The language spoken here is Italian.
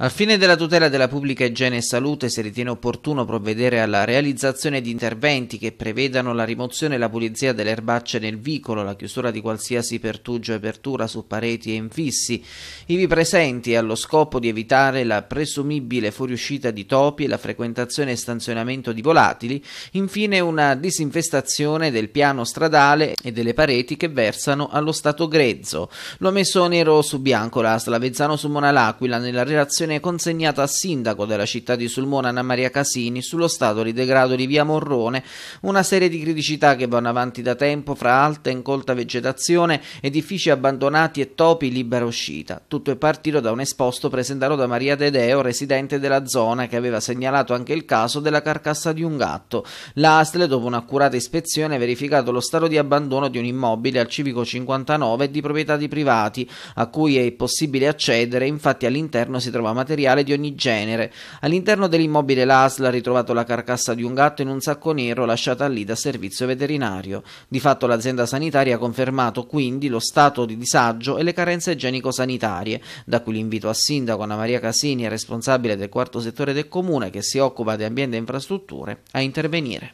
Al fine della tutela della pubblica igiene e salute si ritiene opportuno provvedere alla realizzazione di interventi che prevedano la rimozione e la pulizia delle erbacce nel vicolo, la chiusura di qualsiasi pertugio e apertura su pareti e infissi, ivi presenti allo scopo di evitare la presumibile fuoriuscita di topi e la frequentazione e stanzionamento di volatili, infine una disinfestazione del piano stradale e delle pareti che versano allo stato grezzo. L'ho messo nero su bianco la Slavezzano su Monalaquila nella relazione relazione consegnata al sindaco della città di Sulmona Anna Maria Casini sullo stato di degrado di via Morrone, una serie di criticità che vanno avanti da tempo fra alta e incolta vegetazione, edifici abbandonati e topi libera uscita. Tutto è partito da un esposto presentato da Maria Dedeo, residente della zona, che aveva segnalato anche il caso della carcassa di un gatto. L'ASL, dopo un'accurata ispezione, ha verificato lo stato di abbandono di un immobile al civico 59 di proprietà di privati, a cui è possibile accedere, infatti all'interno si trova materiale di ogni genere. All'interno dell'immobile l'ASL ha ritrovato la carcassa di un gatto in un sacco nero lasciata lì da servizio veterinario. Di fatto l'azienda sanitaria ha confermato quindi lo stato di disagio e le carenze igienico-sanitarie, da cui l'invito a sindaco Anna Maria Casini, responsabile del quarto settore del comune che si occupa di ambiente e infrastrutture, a intervenire.